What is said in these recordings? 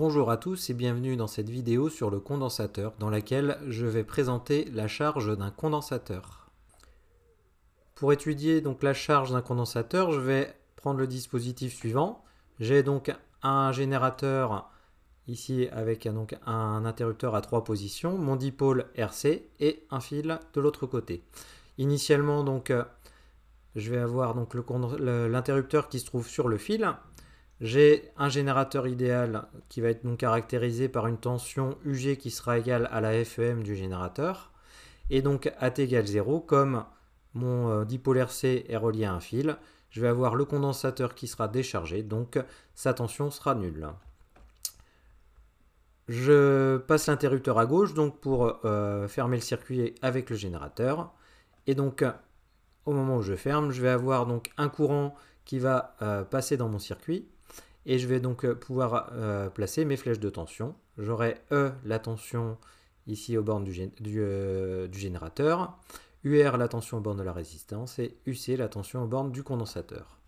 Bonjour à tous et bienvenue dans cette vidéo sur le condensateur dans laquelle je vais présenter la charge d'un condensateur. Pour étudier donc la charge d'un condensateur, je vais prendre le dispositif suivant. J'ai donc un générateur ici avec donc un interrupteur à trois positions, mon dipôle RC et un fil de l'autre côté. Initialement donc euh, je vais avoir donc l'interrupteur qui se trouve sur le fil j'ai un générateur idéal qui va être donc caractérisé par une tension UG qui sera égale à la FEM du générateur. Et donc AT égale 0, comme mon euh, dipolaire C est relié à un fil, je vais avoir le condensateur qui sera déchargé, donc sa tension sera nulle. Je passe l'interrupteur à gauche donc pour euh, fermer le circuit avec le générateur. Et donc au moment où je ferme, je vais avoir donc un courant qui va euh, passer dans mon circuit et je vais donc euh, pouvoir euh, placer mes flèches de tension. J'aurai E la tension ici aux bornes du, euh, générateur, UR la tension aux bornes de la résistance et UC la tension aux bornes du condensateur.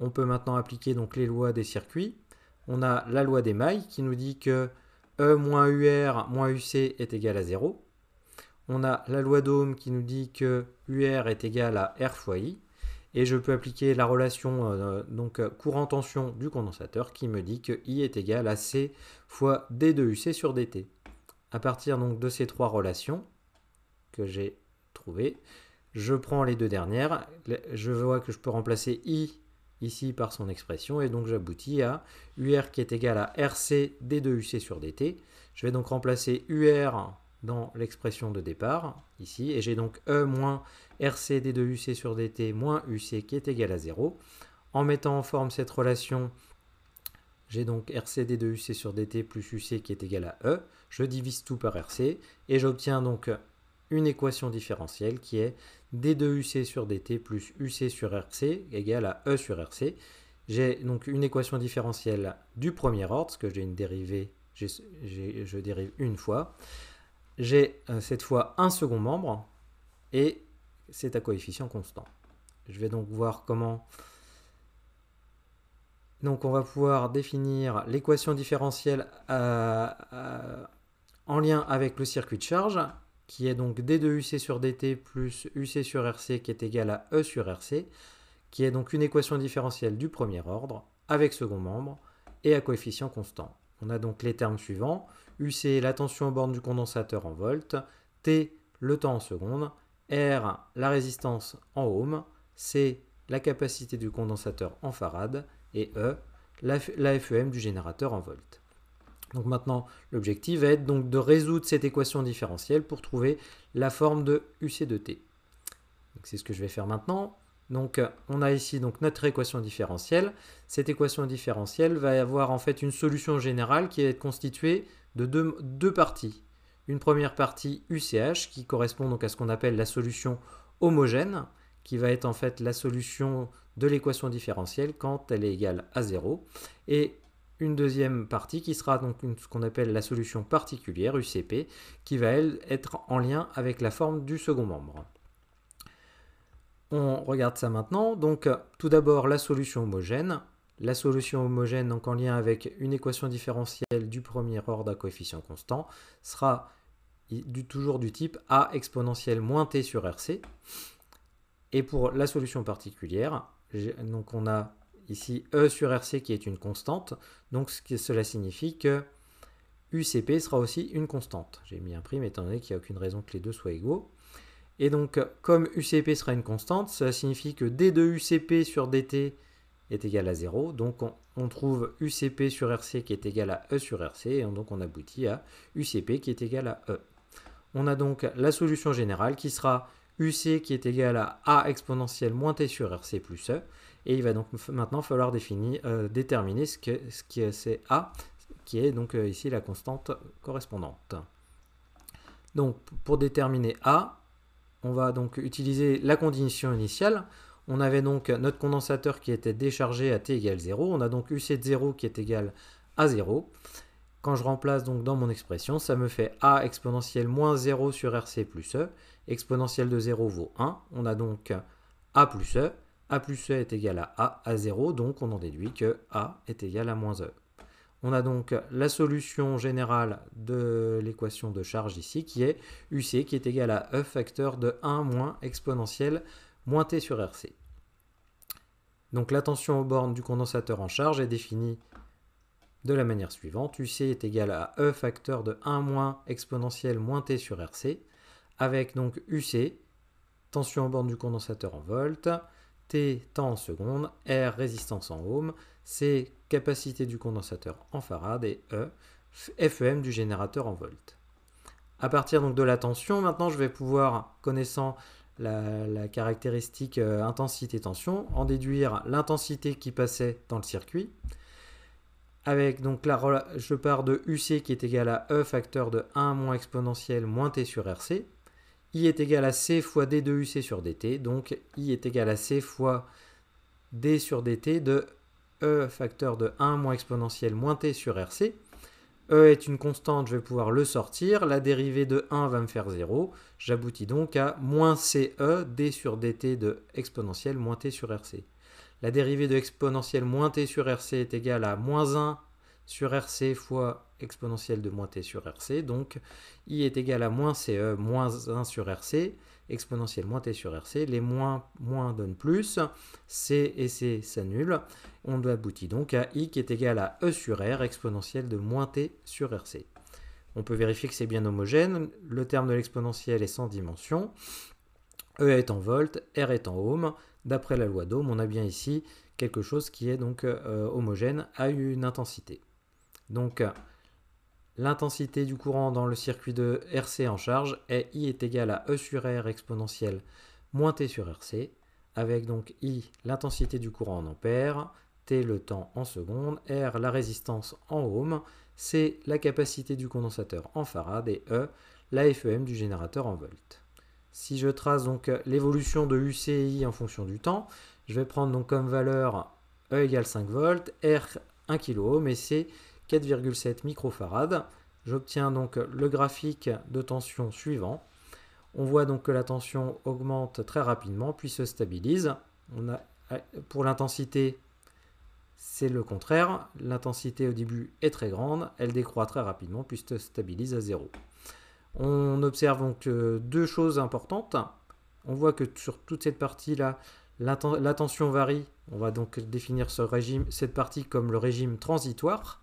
On peut maintenant appliquer donc les lois des circuits. On a la loi des mailles qui nous dit que E moins UR moins UC est égal à 0. On a la loi d'Ohm qui nous dit que UR est égal à R fois I et je peux appliquer la relation euh, donc courant-tension du condensateur qui me dit que I est égal à C fois D2UC sur DT. À partir donc de ces trois relations que j'ai trouvées, je prends les deux dernières, je vois que je peux remplacer I ici par son expression et donc j'aboutis à UR qui est égal à RC D2UC sur DT. Je vais donc remplacer UR dans l'expression de départ, ici, et j'ai donc E moins RC d 2 UC sur DT moins UC qui est égal à 0. En mettant en forme cette relation, j'ai donc RC d 2 UC sur DT plus UC qui est égal à E. Je divise tout par RC et j'obtiens donc une équation différentielle qui est D2UC sur DT plus UC sur RC égale à E sur RC. J'ai donc une équation différentielle du premier ordre, parce que j'ai une dérivée, je dérive une fois j'ai euh, cette fois un second membre et c'est à coefficient constant. Je vais donc voir comment... Donc on va pouvoir définir l'équation différentielle euh, euh, en lien avec le circuit de charge, qui est donc d2uc sur dt plus uc sur rc qui est égal à e sur rc, qui est donc une équation différentielle du premier ordre, avec second membre, et à coefficient constant. On a donc les termes suivants, UC, la tension aux bornes du condensateur en volts, T, le temps en secondes, R, la résistance en ohms, C, la capacité du condensateur en farad, et E, la, FEM du générateur en volts. Donc maintenant, l'objectif va être donc de résoudre cette équation différentielle pour trouver la forme de UC de T. C'est ce que je vais faire maintenant. Donc euh, on a ici donc notre équation différentielle. Cette équation différentielle va avoir en fait une solution générale qui va être constituée de deux, parties. Une première partie UCH qui correspond donc à ce qu'on appelle la solution homogène, qui va être en fait la solution de l'équation différentielle quand elle est égale à 0. Et une deuxième partie qui sera donc ce qu'on appelle la solution particulière, UCP, qui va elle être en lien avec la forme du second membre. On regarde ça maintenant. Donc euh, tout d'abord la solution homogène la solution homogène, donc en lien avec une équation différentielle du premier ordre à coefficient constant, sera du, toujours du type a exponentielle moins t sur rc. Et pour la solution particulière, donc on a ici e sur rc qui est une constante, donc cela signifie que ucp sera aussi une constante. J'ai mis un prime étant donné qu'il n'y a aucune raison que les deux soient égaux. Et donc comme ucp sera une constante, cela signifie que d de ucp sur dt est égal à 0. Donc on, trouve UCP sur RC qui est égal à E sur RC, et donc on aboutit à UCP qui est égal à E. On a donc la solution générale qui sera UC qui est égal à A exponentielle moins T sur RC plus E, et il va donc maintenant falloir définir, euh, déterminer ce que c'est A, qui est donc euh, ici la constante correspondante. Donc pour déterminer A, on va donc utiliser la condition initiale, on avait donc notre condensateur qui était déchargé à t égale 0. On a donc UC de 0 qui est égal à 0. Quand je remplace donc dans mon expression, ça me fait A exponentielle moins 0 sur RC plus E. Exponentielle de 0 vaut 1. On a donc A plus E. A plus E est égal à A à 0, donc on en déduit que A est égal à moins E. On a donc la solution générale de l'équation de charge ici qui est UC qui est égal à E facteur de 1 moins exponentielle moins T sur RC. Donc la tension aux bornes du condensateur en charge est définie de la manière suivante. UC est égal à E facteur de 1 moins exponentielle moins T sur RC, avec donc UC, tension aux bornes du condensateur en volts, T temps en secondes, R résistance en ohm, C capacité du condensateur en farad et E FEM du générateur en volts. A partir donc de la tension, maintenant je vais pouvoir, connaissant la, caractéristique euh, intensité-tension, en déduire l'intensité qui passait dans le circuit. Avec donc la, je pars de UC qui est égal à E facteur de 1 moins exponentielle moins T sur RC. I est égal à C fois D de UC sur DT. Donc I est égal à C fois D sur DT de E facteur de 1 moins exponentielle moins T sur RC. E est une constante, je vais pouvoir le sortir. La dérivée de 1 va me faire 0. J'aboutis donc à moins CE d sur dt de exponentielle moins t sur RC. La dérivée de exponentielle moins t sur RC est égale à moins 1 sur RC fois exponentielle de moins t sur rc, donc i est égal à moins ce moins 1 sur rc, exponentielle moins t sur rc, les moins, moins donnent plus, c et c s'annulent, on aboutit donc à i qui est égal à e sur r, exponentielle de moins t sur rc. On peut vérifier que c'est bien homogène, le terme de l'exponentielle est sans dimension, E est en volts, R est en ohm. D'après la loi d'Ohm, on a bien ici quelque chose qui est donc euh, homogène à une intensité. Donc L'intensité du courant dans le circuit de RC en charge est I est égal à E sur R exponentielle moins T sur RC, avec donc I l'intensité du courant en ampères, T le temps en secondes, R la résistance en ohm, C la capacité du condensateur en farad et E la FEM du générateur en volts. Si je trace donc l'évolution de UCI en fonction du temps, je vais prendre donc comme valeur E égale 5 volts, R 1 kilo ohm et C 4,7 microfarades. J'obtiens donc le graphique de tension suivant. On voit donc que la tension augmente très rapidement puis se stabilise. pour l'intensité, c'est le contraire. L'intensité au début est très grande, elle décroît très rapidement puis se stabilise à zéro. On observe donc euh, deux choses importantes. On voit que sur toute cette partie-là, la tension varie. On va donc définir ce régime, cette partie comme le régime transitoire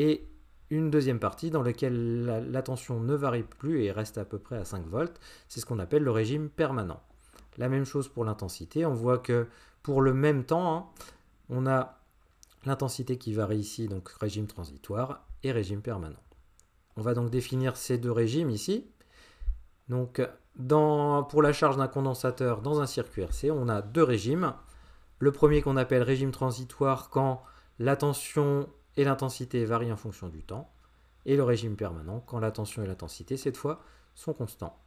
et une deuxième partie dans laquelle la, tension ne varie plus et reste à peu près à 5 volts. C'est ce qu'on appelle le régime permanent. La même chose pour l'intensité. On voit que pour le même temps, hein, on a l'intensité qui varie ici, donc régime transitoire et régime permanent. On va donc définir ces deux régimes ici. Donc pour la charge d'un condensateur dans un circuit RC, on a deux régimes. Le premier qu'on appelle régime transitoire quand la tension et l'intensité varie en fonction du temps, et le régime permanent quand la tension et l'intensité, cette fois, sont constants.